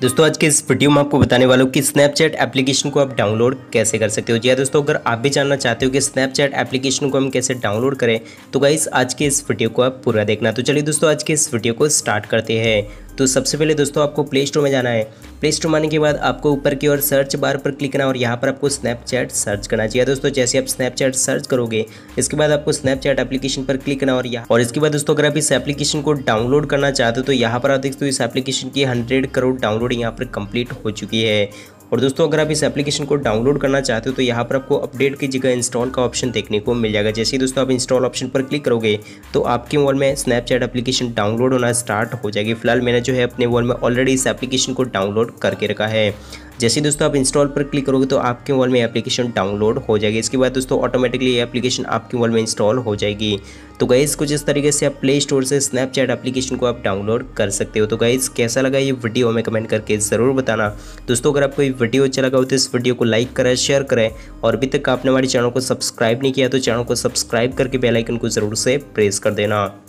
दोस्तों आज के इस वीडियो में आपको बताने वाला हूँ कि स्नैपचैट एप्लीकेशन को आप डाउनलोड कैसे कर सकते हो जी हाँ, दोस्तों अगर आप भी जानना चाहते हो कि स्नैपचैट एप्लीकेशन को हम कैसे डाउनलोड करें तो गाइस आज के इस वीडियो को आप पूरा देखना तो चलिए दोस्तों आज के इस वीडियो को स्टार्ट करते हैं तो सबसे पहले दोस्तों आपको प्ले स्टोर में जाना है प्ले स्टोर मारने के बाद आपको ऊपर की ओर सर्च बार पर क्लिक करना और यहाँ पर आपको स्नैपचैट सर्च करना चाहिए दोस्तों जैसे आप स्नैपचैट सर्च करोगे इसके बाद आपको स्नैपचैट एप्लीकेशन पर क्लिक करना और यहाँ और इसके बाद दोस्तों अगर आप इस एप्लीकेशन को डाउनलोड करना चाहते हो तो यहाँ पर आप देखते हो इस एप्लीकेशन की हंड्रेड करोड़ डाउनलोड यहाँ पर कंप्लीट हो चुकी है और दोस्तों अगर आप इस एप्लीकेशन को डाउनलोड करना चाहते हो तो यहाँ पर आपको अपडेट की जगह इंस्टॉल का ऑप्शन देखने को मिल जाएगा जैसे ही दोस्तों आप इंस्टॉल ऑप्शन पर क्लिक करोगे तो आपके मोबाइल में स्नैपचैट एप्लीकेशन डाउनलोड होना स्टार्ट हो जाएगी फिलहाल मैंने जो है अपने मोबाइल में ऑलरेडी इस एप्लीकेशन को डाउनलोड करके रखा है जैसे दोस्तों आप इंस्टॉल पर क्लिक करोगे तो आपके मोबाइल में एप्लीकेशन डाउनलोड हो जाएगी इसके बाद दोस्तों ऑटोमेटिकली ये एप्लीकेशन आपके मोबाइल में इंस्टॉल हो जाएगी तो गाइज़ कुछ इस तरीके से आप प्ले स्टोर से स्नैपचैट एप्लीकेशन को आप डाउनलोड कर सकते हो तो गाइज़ कैसा लगा ये वीडियो हमें कमेंट करके ज़रूर बताना दोस्तों अगर आपको ये वीडियो अच्छा लगा हो तो इस वीडियो को लाइक करें शेयर करें और अभी तक आपने हमारे चैनल को सब्सक्राइब नहीं किया तो चैनल को सब्सक्राइब करके बेलाइकन को ज़रूर से प्रेस कर देना